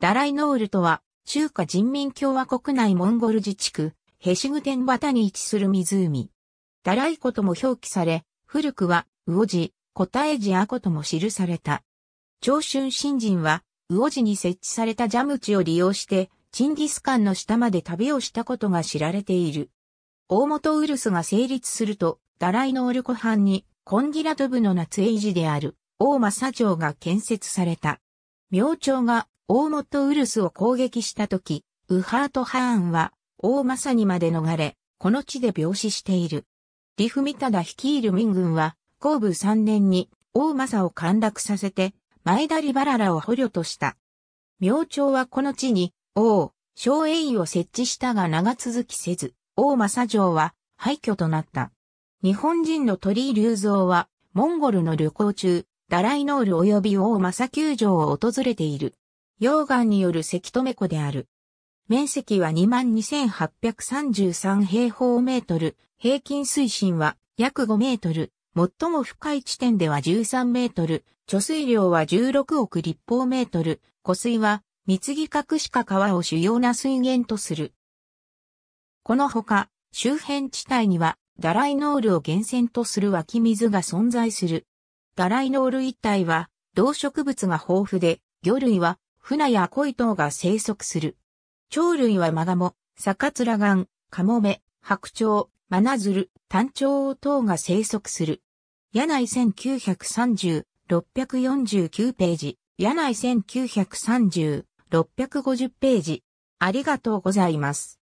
ダライノールとは、中華人民共和国内モンゴル自治区、ヘシグテンバタに位置する湖。ダライ湖とも表記され、古くは、ウオジ、コタエジア湖とも記された。長春新人は、ウオジに設置された蛇口を利用して、チンギスカンの下まで旅をしたことが知られている。大元ウルスが成立すると、ダライノール湖畔に、コンギラドブの夏エイジである、大政城が建設された。明朝が大本ウルスを攻撃した時、ウハート・ハーンは、大政にまで逃れ、この地で病死している。リフミタダ率いる民軍は、後部3年に、大政を陥落させて、前田リバララを捕虜とした。明朝はこの地に、王、小栄を設置したが長続きせず、大政城は廃墟となった。日本人の鳥居隆造は、モンゴルの旅行中、ダライノール及び大政球場を訪れている。溶岩によるせき止め湖である。面積は22,833平方メートル、平均水深は約5メートル、最も深い地点では13メートル、貯水量は16億立方メートル、湖水は三木角しか川を主要な水源とする。このほか、周辺地帯には、ダライノールを源泉とする湧き水が存在する。ダライノール一帯は、動植物が豊富で、魚類は船や鯉等が生息する。鳥類はマガモ、サカツラガン、カモメ、白鳥、マナズル、タンチョウ等が生息する。柳井1930、649ページ、柳井1930、650ページ。ありがとうございます。